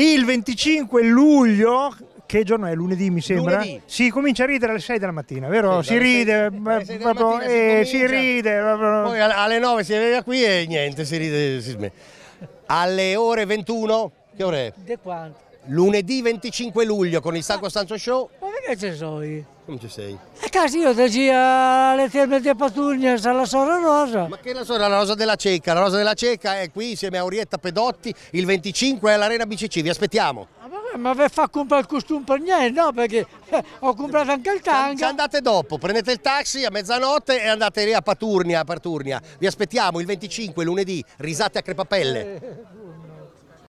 Il 25 luglio che giorno è? Lunedì mi sembra. Lunedì. Si comincia a ridere alle 6 della mattina, vero? Sì, si, ride, beh, proprio, eh, si, ride, Poi alle 9 si arriva qui e niente, si ride, si smette. Alle ore 21, che ore è? De quanto? Lunedì 25 luglio con il San Costanzo Show e ci sei. Come ci sei? E caso io te gira alle terme di Patugnas alla Sora Rosa. Ma che è la Sora Rosa della Ceca? La Rosa della Ceca è qui insieme a Orietta Pedotti il 25 all'Arena BCC, vi aspettiamo. Ah, ma vi fa comprare il costume per niente, no? Perché eh, ho comprato anche il tanga. andate dopo, prendete il taxi a mezzanotte e andate lì a Paturnia, a Paturnia. Vi aspettiamo il 25 lunedì, risate a crepapelle. Eh.